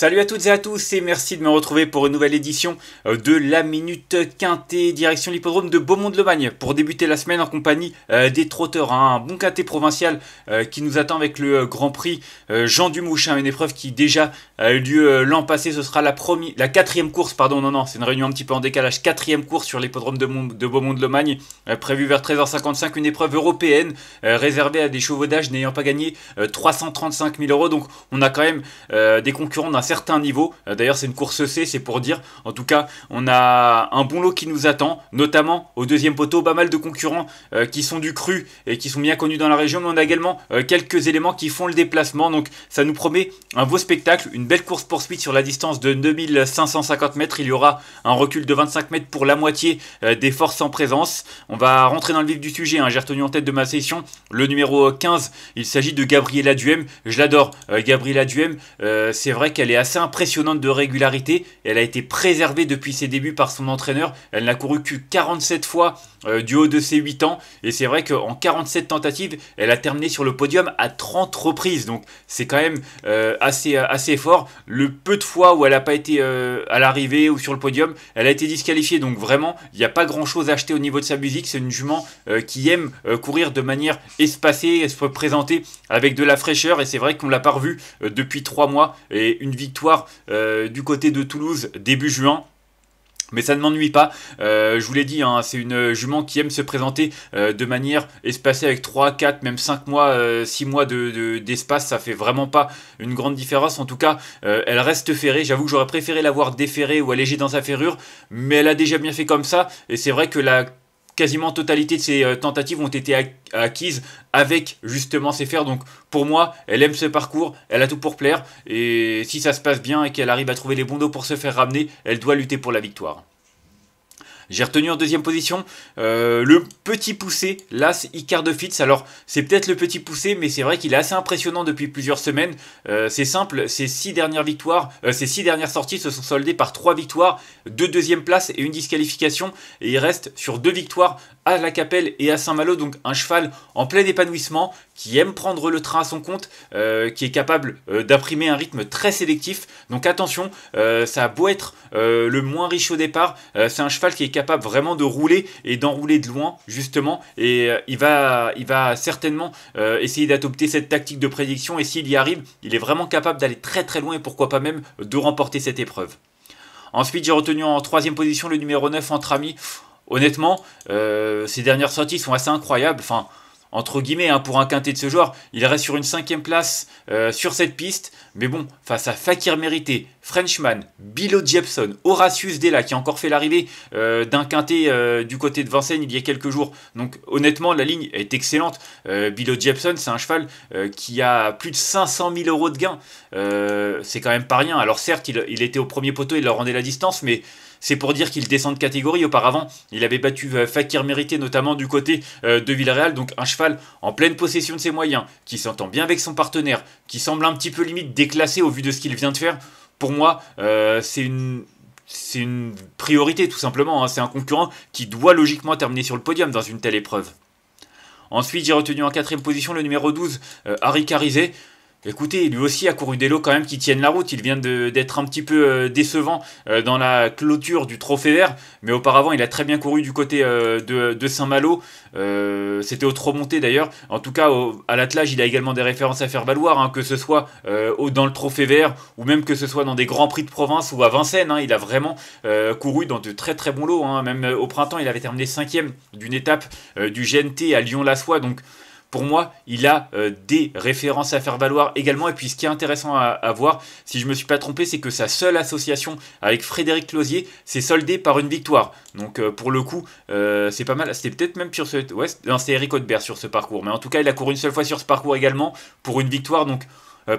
Salut à toutes et à tous et merci de me retrouver pour une nouvelle édition euh, de la Minute Quintée, direction l'hippodrome de Beaumont-de-Lomagne pour débuter la semaine en compagnie euh, des trotteurs. Hein. Un bon quintet provincial euh, qui nous attend avec le Grand Prix Jean Dumouchin hein, une épreuve qui déjà a eu lieu l'an passé. Ce sera la, première, la quatrième course, pardon, non, non, c'est une réunion un petit peu en décalage, quatrième course sur l'hippodrome de, Beaumont-de-Lomagne prévue vers 13h55, une épreuve européenne réservée à des chevaux d'âge n'ayant pas gagné 335 000 euros. Donc on a quand même des concurrents d'un niveau. Euh, d'ailleurs, c'est une course C, c'est pour dire. En tout cas, on a un bon lot qui nous attend, notamment au deuxième poteau, pas mal de concurrents euh, qui sont du cru et qui sont bien connus dans la région, mais on a également euh, quelques éléments qui font le déplacement. Donc, ça nous promet un beau spectacle, une belle course poursuite sur la distance de 2550 mètres. Il y aura un recul de 25 mètres pour la moitié des forces en présence. On va rentrer dans le vif du sujet. Hein. J'ai retenu en tête de ma session le numéro 15. Il s'agit de Gabriela Duhem. Je l'adore, Gabriela Duhem. c'est vrai qu'elle est assez impressionnante de régularité. Elle a été préservée depuis ses débuts par son entraîneur. Elle n'a couru que 47 fois euh, du haut de ses 8 ans. Et c'est vrai qu'en 47 tentatives, elle a terminé sur le podium à 30 reprises. Donc c'est quand même euh, assez, assez fort. Le peu de fois où elle n'a pas été euh, à l'arrivée ou sur le podium, elle a été disqualifiée. Donc vraiment, il n'y a pas grand-chose à acheter au niveau de sa musique. C'est une jument qui aime courir de manière espacée. se présenter avec de la fraîcheur. Et c'est vrai qu'on l'a pas revue depuis 3 mois. Et une vie victoire euh, du côté de Toulouse début juin. Mais ça ne m'ennuie pas. Euh, je vous l'ai dit, hein, c'est une jument qui aime se présenter euh, de manière espacée avec 3, 4, même 5 mois, 6 mois d'espace. De, d'espace. ça fait vraiment pas une grande différence. En tout cas, elle reste ferrée. J'avoue que j'aurais préféré l'avoir déferrée ou allégée dans sa ferrure. Mais elle a déjà bien fait comme ça. Et c'est vrai que la quasiment totalité de ses euh, tentatives ont été acquises avec justement ses fers. Donc pour moi, elle aime ce parcours, elle a tout pour plaire. Et si ça se passe bien et qu'elle arrive à trouver les bons dos pour se faire ramener, elle doit lutter pour la victoire. J'ai retenu en deuxième position euh, le petit poussé, l'As de Fitz. Alors, c'est peut-être le petit poussé, mais c'est vrai qu'il est assez impressionnant depuis plusieurs semaines. Euh, c'est simple, ses six dernières victoires, euh, six dernières sorties se sont soldées par trois victoires, deux deuxièmes places et une disqualification. Et il reste sur deux victoires à La Capelle et à Saint-Malo, donc un cheval en plein épanouissement qui aime prendre le train à son compte, euh, qui est capable euh, d'imprimer un rythme très sélectif. Donc attention, euh, ça a beau être le moins riche au départ, c'est un cheval qui est capable vraiment de rouler et d'enrouler de loin, justement. Et il, va, il va certainement essayer d'adopter cette tactique de prédiction. Et s'il y arrive, il est vraiment capable d'aller très très loin et pourquoi pas même de remporter cette épreuve. Ensuite, j'ai retenu en troisième position le numéro 9 entre amis. Honnêtement, ces dernières sorties sont assez incroyables. Enfin, entre guillemets, hein, pour un quintet de ce genre. Il reste sur une cinquième place euh, sur cette piste. Mais bon, face à Fakir Mérité, Frenchman, Bilo Jepson, Horatius Della, qui a encore fait l'arrivée euh, d'un quintet euh, du côté de Vincennes il y a quelques jours. Donc honnêtement, la ligne est excellente. Bilo Jepson, c'est un cheval qui a plus de 500 000 euros de gains. c'est quand même pas rien. Alors certes, il, il était au premier poteau, il leur rendait la distance, mais... C'est pour dire qu'il descend de catégorie. Auparavant, il avait battu euh, Fakir Mérité, notamment du côté euh, de Villarreal. Donc un cheval en pleine possession de ses moyens, qui s'entend bien avec son partenaire, qui semble un petit peu limite déclassé au vu de ce qu'il vient de faire. Pour moi, euh, c'est une priorité tout simplement. Hein. C'est un concurrent qui doit logiquement terminer sur le podium dans une telle épreuve. Ensuite, j'ai retenu en quatrième position le numéro 12, Harry Carizet, Écoutez, lui aussi a couru des lots quand même qui tiennent la route. Il vient d'être un petit peu euh, décevant euh, dans la clôture du Trophée Vert, mais auparavant il a très bien couru du côté euh, de, Saint-Malo. C'était au trop monté d'ailleurs. En tout cas, à l'attelage, il a également des références à faire valoir, hein, que ce soit au, dans le Trophée Vert ou même que ce soit dans des grands prix de province ou à Vincennes. Hein. il a vraiment couru dans de très très bons lots. Hein. Même au printemps, il avait terminé cinquième d'une étape du GNT à Lyon-la-Soie. Donc pour moi, il a euh, des références à faire valoir également. Et puis, ce qui est intéressant à, voir, si je ne me suis pas trompé, c'est que sa seule association avec Frédéric Closier s'est soldée par une victoire. Donc, euh, pour le coup, euh, c'est pas mal. C'était peut-être même sur ce. Ouais, c'est Eric Audebert sur ce parcours. Mais en tout cas, il a couru une seule fois sur ce parcours également pour une victoire. Donc,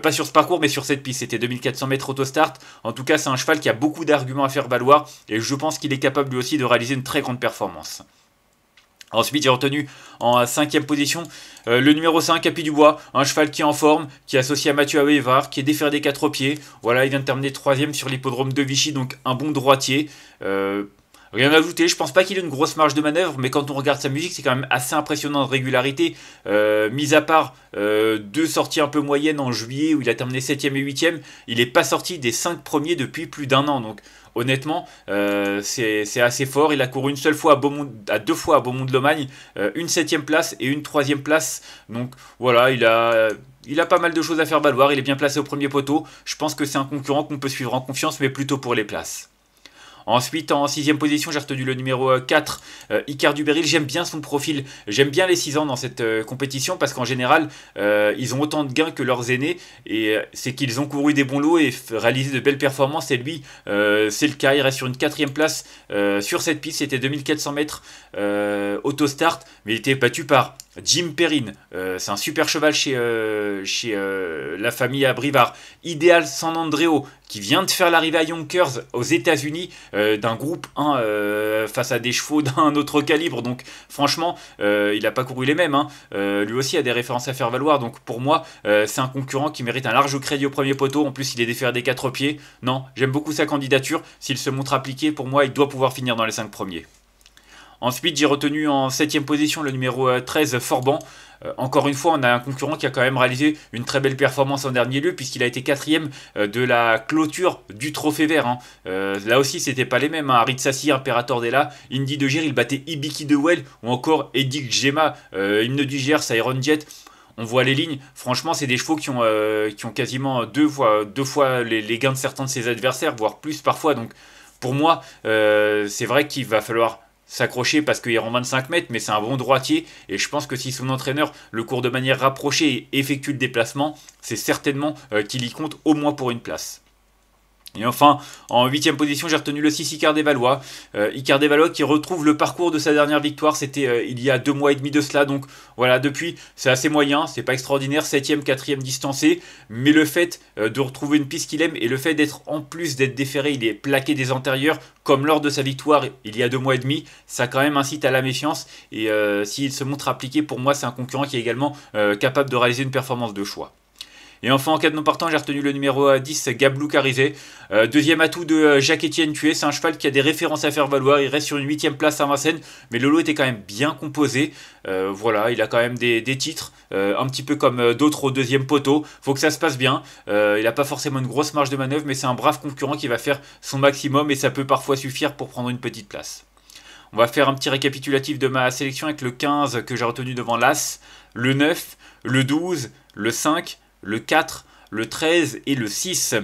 pas sur ce parcours, mais sur cette piste. C'était 2400 mètres autostart. En tout cas, c'est un cheval qui a beaucoup d'arguments à faire valoir et je pense qu'il est capable lui aussi de réaliser une très grande performance. Ensuite, j'ai retenu en cinquième position euh, le numéro 5, du Dubois, un cheval qui est en forme, qui est associé à Mathieu Awevar, qui est déferré des quatre pieds. Voilà, il vient de terminer troisième sur l'hippodrome de Vichy, donc un bon droitier. Euh, rien à ajouter, je pense pas qu'il ait une grosse marge de manœuvre, mais quand on regarde sa musique, c'est quand même assez impressionnant de régularité. Euh, mis à part deux sorties un peu moyennes en juillet où il a terminé 7 septième et 8 huitième, il n'est pas sorti des cinq premiers depuis plus d'un an. Donc honnêtement, euh, c'est assez fort. Il a couru une seule fois à, Beaumont, à deux fois à Beaumont-de-Lomagne, euh, une septième place et une troisième place. Donc voilà, il il a pas mal de choses à faire valoir. Il est bien placé au premier poteau. Je pense que c'est un concurrent qu'on peut suivre en confiance, mais plutôt pour les places. Ensuite, en sixième position, j'ai retenu le numéro 4, euh, euh, icar du Duberil. J'aime bien son profil. J'aime bien les 6 ans dans cette euh, compétition parce qu'en général, ils ont autant de gains que leurs aînés. Et c'est qu'ils ont couru des bons lots et réalisé de belles performances. Et lui, c'est le cas. Il reste sur une quatrième place sur cette piste. C'était 2400 mètres start mais il était battu par Jim Perrin. Euh, c'est un super cheval chez, euh, chez euh, la famille à Brivard. Idéal San Andreo, qui vient de faire l'arrivée à Yonkers aux États-Unis d'un groupe 1 face à des chevaux d'un autre calibre. Donc, franchement, il n'a pas couru les mêmes. Hein. lui aussi a des références à faire valoir. Donc, pour moi, c'est un concurrent qui mérite un large crédit au premier poteau. En plus, il est déféré des quatre pieds. Non, j'aime beaucoup sa candidature. S'il se montre appliqué, pour moi, il doit pouvoir finir dans les cinq premiers. Ensuite, j'ai retenu en 7ème position le numéro 13, euh, Forban. Euh, encore une fois, on a un concurrent qui a quand même réalisé une très belle performance en dernier lieu, puisqu'il a été quatrième euh, de la clôture du trophée vert. Hein. là aussi, c'était pas les mêmes. Hein. Harit Sassi, Imperator Della, Indy de Gir, il battait Ibiki de Well, ou encore Edic Gemma, Hymne du Gers, Iron Jet on voit les lignes. Franchement, c'est des chevaux qui ont, qui ont quasiment deux fois, deux fois les, gains de certains de ses adversaires, voire plus parfois. Donc, pour moi, c'est vrai qu'il va falloir s'accrocher parce qu'il est en 25 mètres, mais c'est un bon droitier. Et je pense que si son entraîneur le court de manière rapprochée et effectue le déplacement, c'est certainement euh, qu'il y compte au moins pour une place. Et enfin, en huitième position, j'ai retenu le 6 euh, Icar des Valois. Icar des Valois qui retrouve le parcours de sa dernière victoire, c'était euh, il y a deux mois et demi de cela. Donc voilà, depuis, c'est assez moyen, c'est pas extraordinaire, 7ème, 4ème distancé. Mais le fait euh, de retrouver une piste qu'il aime et le fait d'être en plus d'être déféré, il est plaqué des antérieurs, comme lors de sa victoire il y a deux mois et demi, ça quand même incite à la méfiance. Et s'il se montre appliqué, pour moi, c'est un concurrent qui est également capable de réaliser une performance de choix. Et enfin, en cas de non partant, j'ai retenu le numéro 10, Gablou Carizé. Euh, deuxième atout de euh, Jacques-Étienne Tué, c'est un cheval qui a des références à faire valoir. Il reste sur une huitième place à Vincennes, mais le lot était quand même bien composé. Euh, voilà, il a quand même des, titres, un petit peu comme d'autres au deuxième poteau. Faut que ça se passe bien. il n'a pas forcément une grosse marge de manœuvre, mais c'est un brave concurrent qui va faire son maximum et ça peut parfois suffire pour prendre une petite place. On va faire un petit récapitulatif de ma sélection avec le 15 que j'ai retenu devant l'As, le 9, le 12, le 5, le 4, le 13 et le 6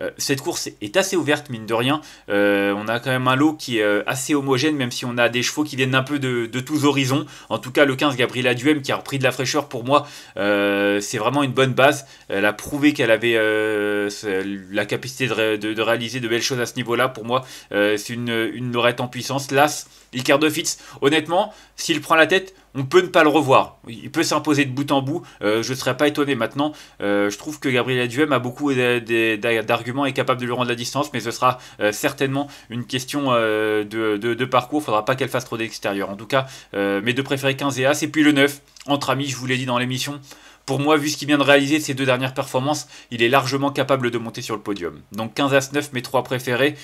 euh, cette course est assez ouverte, mine de rien. Euh, on a quand même un lot qui est euh, assez homogène, même si on a des chevaux qui viennent un peu de, tous horizons. En tout cas, le 15, Gabriela Duhem, qui a repris de la fraîcheur pour moi, c'est vraiment une bonne base. Elle a prouvé qu'elle avait la capacité de, réaliser de belles choses à ce niveau-là. Pour moi, c'est une, une, lorette en puissance. L'As, De Fitz, honnêtement, s'il prend la tête, on peut ne pas le revoir. Il peut s'imposer de bout en bout. Euh, je ne serais pas étonné maintenant. Euh, je trouve que Gabriel Aduem a beaucoup d'arguments et est capable de lui rendre la distance, mais ce sera euh, certainement une question de, parcours. Il ne faudra pas qu'elle fasse trop d'extérieur. En tout cas, mes deux préférés 15 et As, et puis le 9, entre amis, je vous l'ai dit dans l'émission. Pour moi, vu ce qu'il vient de réaliser de ses deux dernières performances, il est largement capable de monter sur le podium. Donc 15 As 9, mes trois préférés.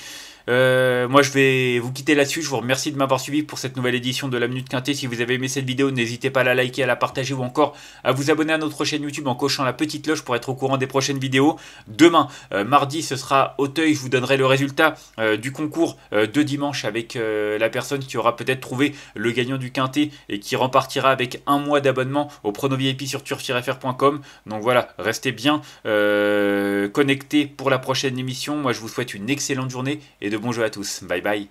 Euh, moi, je vais vous quitter là-dessus. Je vous remercie de m'avoir suivi pour cette nouvelle édition de la Minute Quintée. Si vous avez aimé cette vidéo, n'hésitez pas à la liker, à la partager ou encore à vous abonner à notre chaîne YouTube en cochant la petite cloche pour être au courant des prochaines vidéos. Demain, euh, mardi, ce sera Auteuil. Je vous donnerai le résultat euh, du concours de dimanche avec la personne qui aura peut-être trouvé le gagnant du Quintet et qui repartira avec un mois d'abonnement au Prono VIP sur turf Donc voilà, restez bien connectés pour la prochaine émission. Moi, je vous souhaite une excellente journée et de bonjour à tous. Bye bye.